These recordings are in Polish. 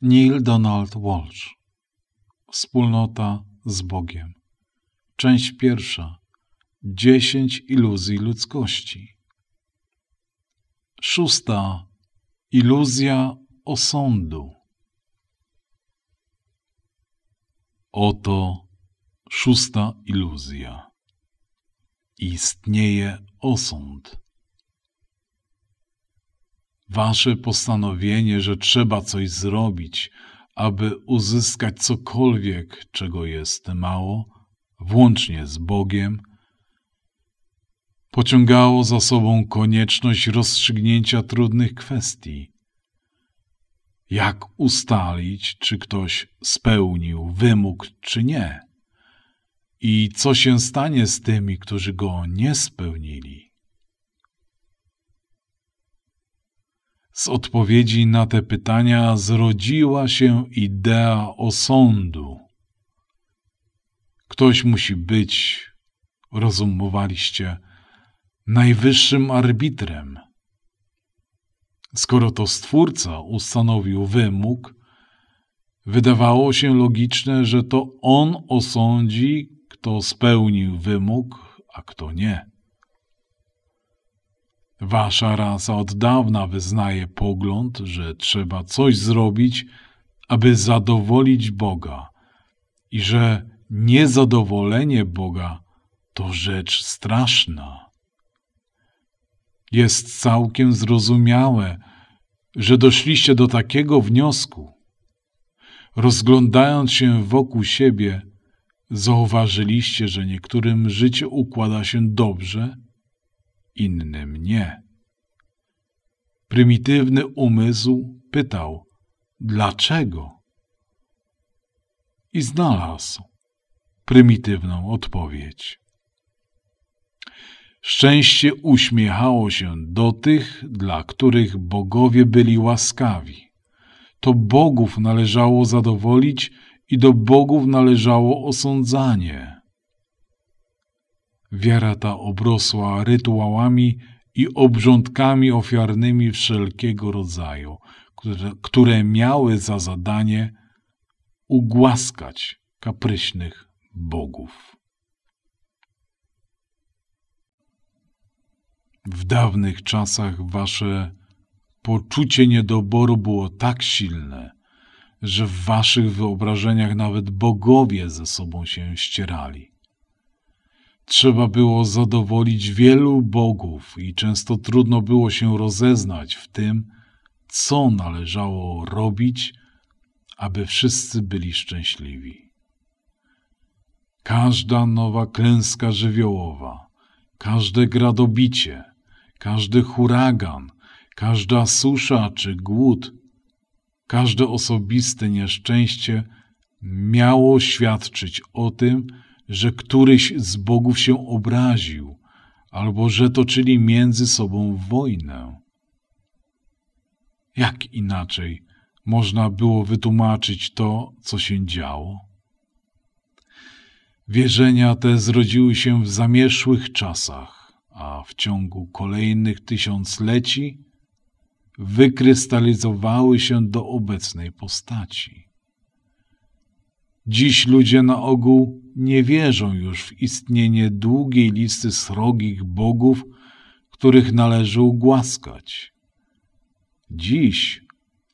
Neil Donald Walsh Wspólnota z Bogiem Część pierwsza Dziesięć iluzji ludzkości Szósta Iluzja osądu Oto szósta iluzja. Istnieje osąd wasze postanowienie, że trzeba coś zrobić, aby uzyskać cokolwiek, czego jest mało, włącznie z Bogiem, pociągało za sobą konieczność rozstrzygnięcia trudnych kwestii. Jak ustalić, czy ktoś spełnił wymóg, czy nie? I co się stanie z tymi, którzy go nie spełnili? Z odpowiedzi na te pytania zrodziła się idea osądu. Ktoś musi być, rozumowaliście, najwyższym arbitrem. Skoro to Stwórca ustanowił wymóg, wydawało się logiczne, że to On osądzi, kto spełnił wymóg, a kto nie. Wasza rasa od dawna wyznaje pogląd, że trzeba coś zrobić, aby zadowolić Boga i że niezadowolenie Boga to rzecz straszna. Jest całkiem zrozumiałe, że doszliście do takiego wniosku. Rozglądając się wokół siebie, zauważyliście, że niektórym życie układa się dobrze – innym nie. Prymitywny umysł pytał, dlaczego? I znalazł prymitywną odpowiedź. Szczęście uśmiechało się do tych, dla których bogowie byli łaskawi. To bogów należało zadowolić i do bogów należało osądzanie. Wiara ta obrosła rytuałami i obrządkami ofiarnymi wszelkiego rodzaju, które, które miały za zadanie ugłaskać kapryśnych bogów. W dawnych czasach wasze poczucie niedoboru było tak silne, że w waszych wyobrażeniach nawet bogowie ze sobą się ścierali. Trzeba było zadowolić wielu bogów i często trudno było się rozeznać w tym, co należało robić, aby wszyscy byli szczęśliwi. Każda nowa klęska żywiołowa, każde gradobicie, każdy huragan, każda susza czy głód, każde osobiste nieszczęście miało świadczyć o tym, że któryś z bogów się obraził, albo że toczyli między sobą wojnę. Jak inaczej można było wytłumaczyć to, co się działo? Wierzenia te zrodziły się w zamierzchłych czasach, a w ciągu kolejnych tysiącleci wykrystalizowały się do obecnej postaci. Dziś ludzie na ogół nie wierzą już w istnienie długiej listy srogich bogów, których należy ugłaskać. Dziś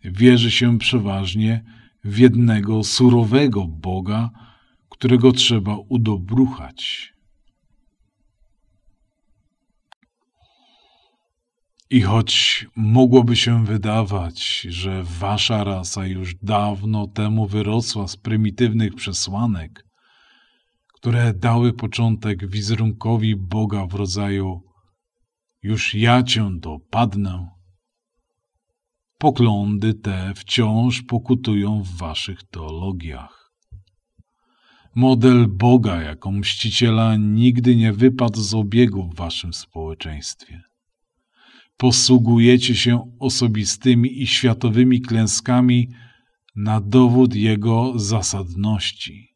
wierzy się przeważnie w jednego surowego Boga, którego trzeba udobruchać. I choć mogłoby się wydawać, że wasza rasa już dawno temu wyrosła z prymitywnych przesłanek, które dały początek wizerunkowi Boga w rodzaju już ja cię dopadnę. Poglądy te wciąż pokutują w waszych teologiach. Model Boga jako mściciela nigdy nie wypadł z obiegu w waszym społeczeństwie. Posługujecie się osobistymi i światowymi klęskami na dowód jego zasadności.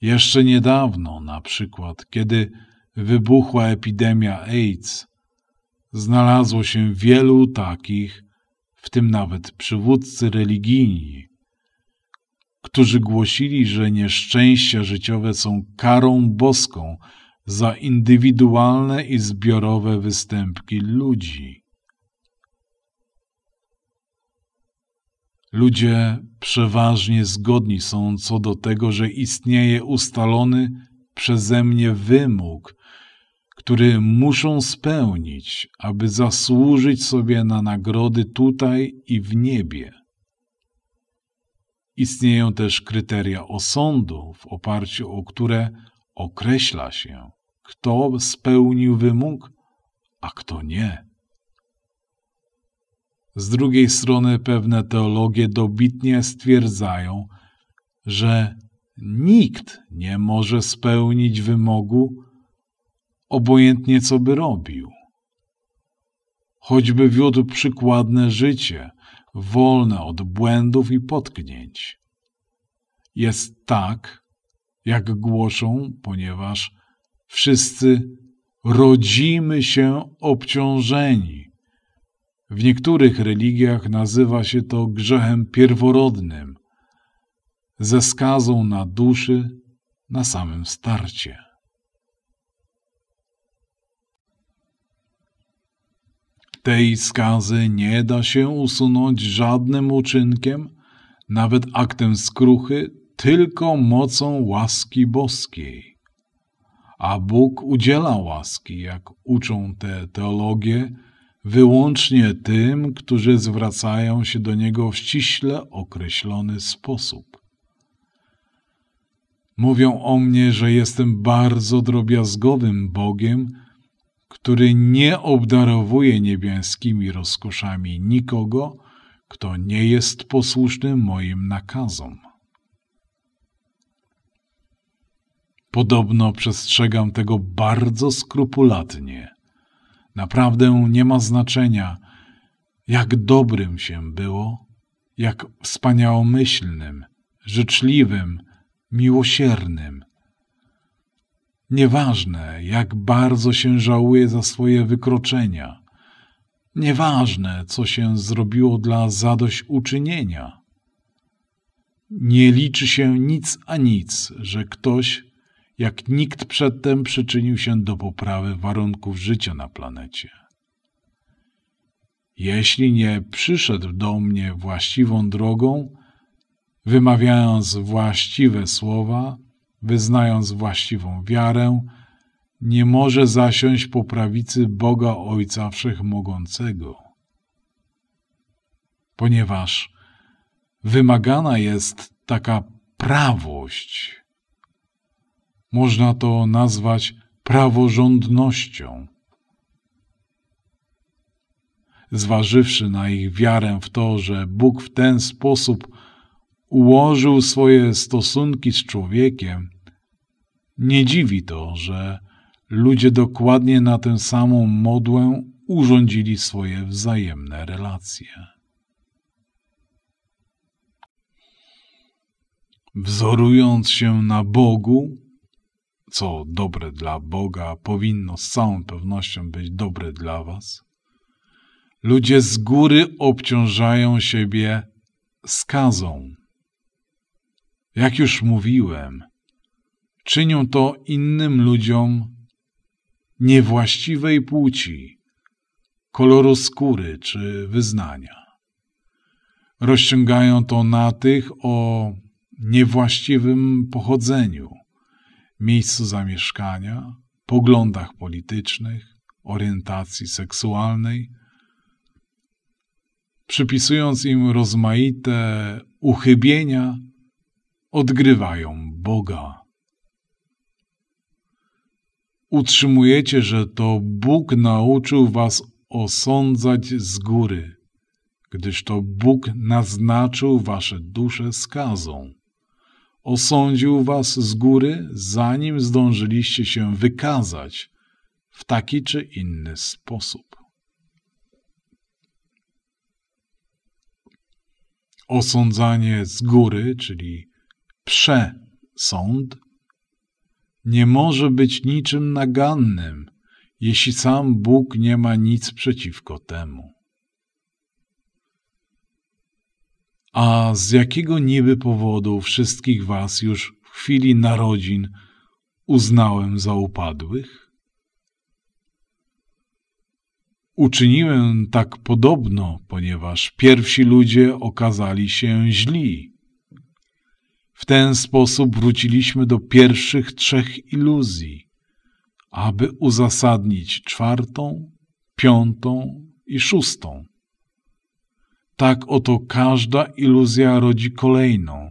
Jeszcze niedawno, na przykład, kiedy wybuchła epidemia AIDS, znalazło się wielu takich, w tym nawet przywódcy religijni, którzy głosili, że nieszczęścia życiowe są karą boską za indywidualne i zbiorowe występki ludzi. Ludzie przeważnie zgodni są co do tego, że istnieje ustalony przeze mnie wymóg, który muszą spełnić, aby zasłużyć sobie na nagrody tutaj i w niebie. Istnieją też kryteria osądu, w oparciu o które określa się, kto spełnił wymóg, a kto nie. Z drugiej strony pewne teologie dobitnie stwierdzają, że nikt nie może spełnić wymogu, obojętnie co by robił. Choćby wiódł przykładne życie, wolne od błędów i potknięć. Jest tak, jak głoszą, ponieważ wszyscy rodzimy się obciążeni w niektórych religiach nazywa się to grzechem pierworodnym, ze skazą na duszy na samym starcie. Tej skazy nie da się usunąć żadnym uczynkiem, nawet aktem skruchy, tylko mocą łaski boskiej. A Bóg udziela łaski, jak uczą te teologie, wyłącznie tym, którzy zwracają się do Niego w ściśle określony sposób. Mówią o mnie, że jestem bardzo drobiazgowym Bogiem, który nie obdarowuje niebiańskimi rozkoszami nikogo, kto nie jest posłuszny moim nakazom. Podobno przestrzegam tego bardzo skrupulatnie – Naprawdę nie ma znaczenia, jak dobrym się było, jak wspaniałomyślnym, życzliwym, miłosiernym. Nieważne, jak bardzo się żałuje za swoje wykroczenia. Nieważne, co się zrobiło dla zadośćuczynienia. Nie liczy się nic a nic, że ktoś jak nikt przedtem przyczynił się do poprawy warunków życia na planecie. Jeśli nie przyszedł do mnie właściwą drogą, wymawiając właściwe słowa, wyznając właściwą wiarę, nie może zasiąść po prawicy Boga Ojca Wszechmogącego. Ponieważ wymagana jest taka prawość, można to nazwać praworządnością. Zważywszy na ich wiarę w to, że Bóg w ten sposób ułożył swoje stosunki z człowiekiem, nie dziwi to, że ludzie dokładnie na tę samą modłę urządzili swoje wzajemne relacje. Wzorując się na Bogu, co dobre dla Boga, powinno z całą pewnością być dobre dla Was. Ludzie z góry obciążają siebie skazą. Jak już mówiłem, czynią to innym ludziom niewłaściwej płci, koloru skóry czy wyznania. Rozciągają to na tych o niewłaściwym pochodzeniu miejscu zamieszkania, poglądach politycznych, orientacji seksualnej, przypisując im rozmaite uchybienia, odgrywają Boga. Utrzymujecie, że to Bóg nauczył was osądzać z góry, gdyż to Bóg naznaczył wasze dusze skazą osądził was z góry, zanim zdążyliście się wykazać w taki czy inny sposób. Osądzanie z góry, czyli przesąd, nie może być niczym nagannym, jeśli sam Bóg nie ma nic przeciwko temu. a z jakiego niby powodu wszystkich was już w chwili narodzin uznałem za upadłych? Uczyniłem tak podobno, ponieważ pierwsi ludzie okazali się źli. W ten sposób wróciliśmy do pierwszych trzech iluzji, aby uzasadnić czwartą, piątą i szóstą. Tak oto każda iluzja rodzi kolejną,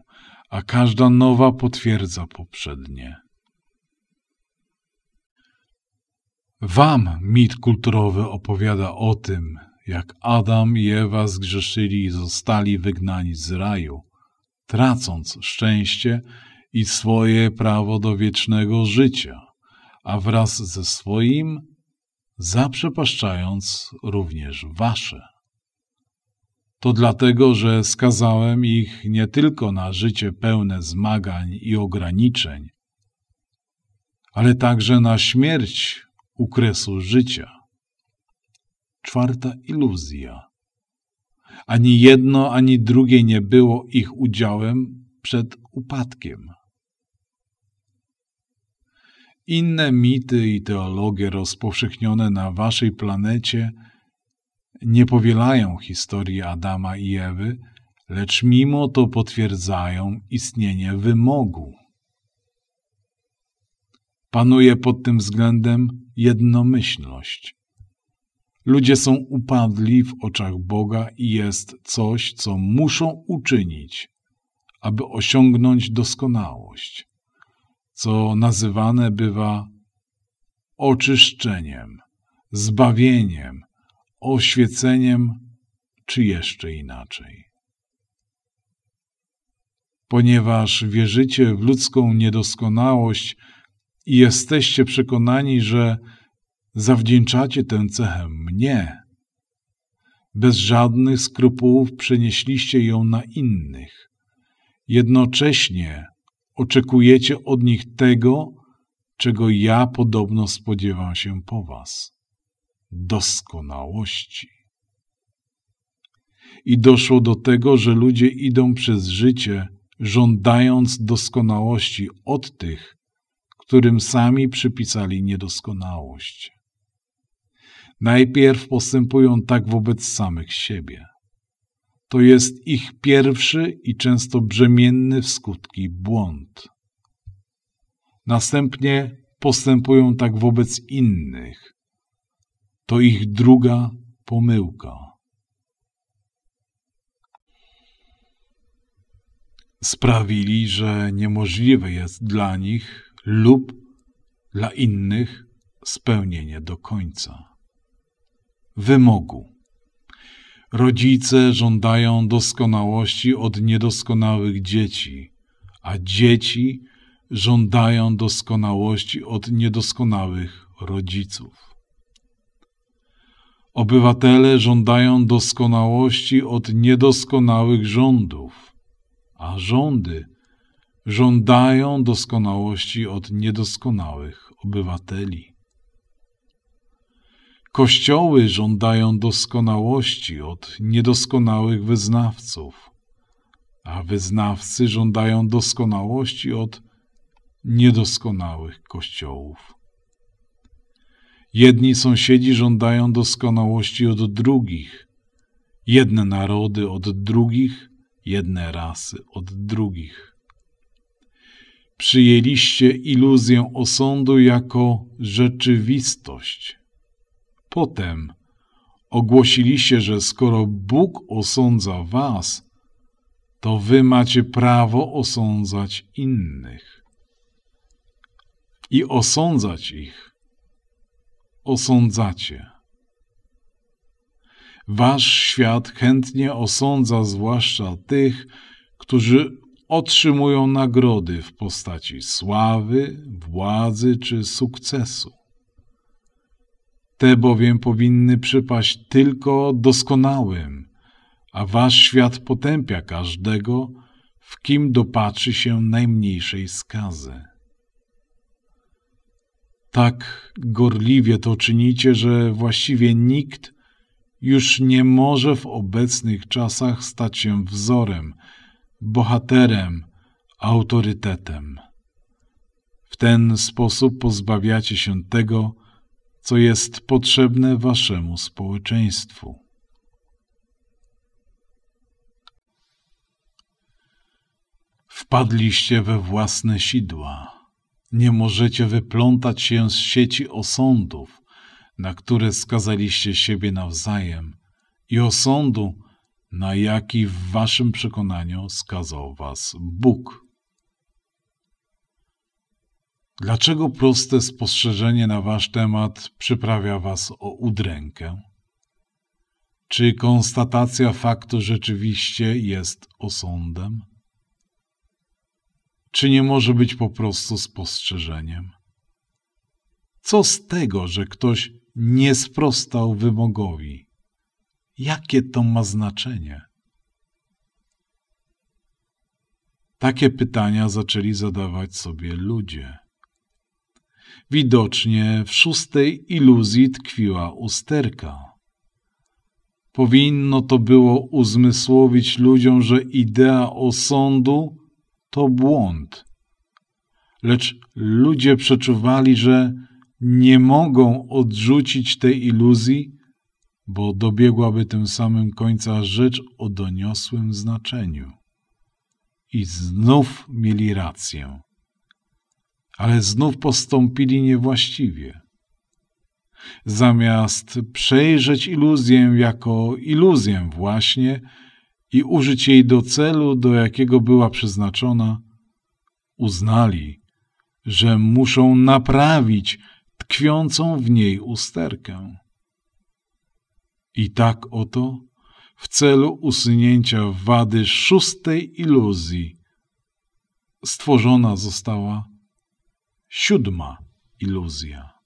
a każda nowa potwierdza poprzednie. Wam mit kulturowy opowiada o tym, jak Adam i Ewa zgrzeszyli i zostali wygnani z raju, tracąc szczęście i swoje prawo do wiecznego życia, a wraz ze swoim zaprzepaszczając również wasze to dlatego, że skazałem ich nie tylko na życie pełne zmagań i ograniczeń, ale także na śmierć u kresu życia. Czwarta iluzja. Ani jedno, ani drugie nie było ich udziałem przed upadkiem. Inne mity i teologie rozpowszechnione na waszej planecie – nie powielają historii Adama i Ewy, lecz mimo to potwierdzają istnienie wymogu. Panuje pod tym względem jednomyślność. Ludzie są upadli w oczach Boga i jest coś, co muszą uczynić, aby osiągnąć doskonałość, co nazywane bywa oczyszczeniem, zbawieniem, oświeceniem, czy jeszcze inaczej. Ponieważ wierzycie w ludzką niedoskonałość i jesteście przekonani, że zawdzięczacie tę cechę mnie, bez żadnych skrupułów przenieśliście ją na innych. Jednocześnie oczekujecie od nich tego, czego ja podobno spodziewam się po was doskonałości. I doszło do tego, że ludzie idą przez życie, żądając doskonałości od tych, którym sami przypisali niedoskonałość. Najpierw postępują tak wobec samych siebie. To jest ich pierwszy i często brzemienny w skutki błąd. Następnie postępują tak wobec innych, to ich druga pomyłka. Sprawili, że niemożliwe jest dla nich lub dla innych spełnienie do końca. Wymogu. Rodzice żądają doskonałości od niedoskonałych dzieci, a dzieci żądają doskonałości od niedoskonałych rodziców. Obywatele żądają doskonałości od niedoskonałych rządów, a rządy żądają doskonałości od niedoskonałych obywateli. Kościoły żądają doskonałości od niedoskonałych wyznawców, a wyznawcy żądają doskonałości od niedoskonałych kościołów. Jedni sąsiedzi żądają doskonałości od drugich, jedne narody od drugich, jedne rasy od drugich. Przyjęliście iluzję osądu jako rzeczywistość. Potem ogłosiliście, że skoro Bóg osądza was, to wy macie prawo osądzać innych i osądzać ich osądzacie. Wasz świat chętnie osądza zwłaszcza tych, którzy otrzymują nagrody w postaci sławy, władzy czy sukcesu. Te bowiem powinny przypaść tylko doskonałym, a wasz świat potępia każdego, w kim dopatrzy się najmniejszej skazy. Tak gorliwie to czynicie, że właściwie nikt już nie może w obecnych czasach stać się wzorem, bohaterem, autorytetem. W ten sposób pozbawiacie się tego, co jest potrzebne waszemu społeczeństwu. Wpadliście we własne sidła. Nie możecie wyplątać się z sieci osądów, na które skazaliście siebie nawzajem i osądu, na jaki w waszym przekonaniu skazał was Bóg. Dlaczego proste spostrzeżenie na wasz temat przyprawia was o udrękę? Czy konstatacja faktu rzeczywiście jest osądem? czy nie może być po prostu spostrzeżeniem? Co z tego, że ktoś nie sprostał wymogowi? Jakie to ma znaczenie? Takie pytania zaczęli zadawać sobie ludzie. Widocznie w szóstej iluzji tkwiła usterka. Powinno to było uzmysłowić ludziom, że idea osądu to błąd. Lecz ludzie przeczuwali, że nie mogą odrzucić tej iluzji, bo dobiegłaby tym samym końca rzecz o doniosłym znaczeniu. I znów mieli rację, ale znów postąpili niewłaściwie. Zamiast przejrzeć iluzję jako iluzję właśnie, i użyć jej do celu, do jakiego była przeznaczona, uznali, że muszą naprawić tkwiącą w niej usterkę. I tak oto, w celu usunięcia wady szóstej iluzji, stworzona została siódma iluzja.